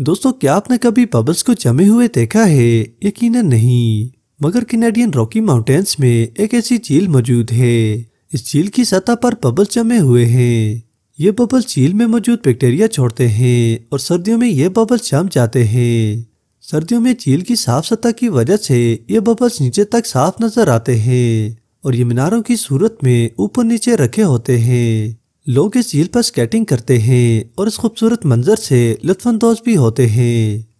दोस्तों क्या आपने कभी बबल्स को जमे हुए देखा है यकीनन नहीं मगर कैनेडियन रॉकी माउंटेन्स में एक ऐसी झील मौजूद है इस झील की सतह पर बबल्स जमे हुए हैं ये बबल झील में मौजूद बैक्टीरिया छोड़ते हैं और सर्दियों में ये बबल जम जाते हैं सर्दियों में झील की साफ सतह की वजह से ये बबल्स नीचे तक साफ नजर आते हैं और ये मीनारों की सूरत में ऊपर नीचे रखे होते हैं लोग इस झील पर स्केटिंग करते हैं और इस खूबसूरत मंजर से लुत्फानंदोज भी होते हैं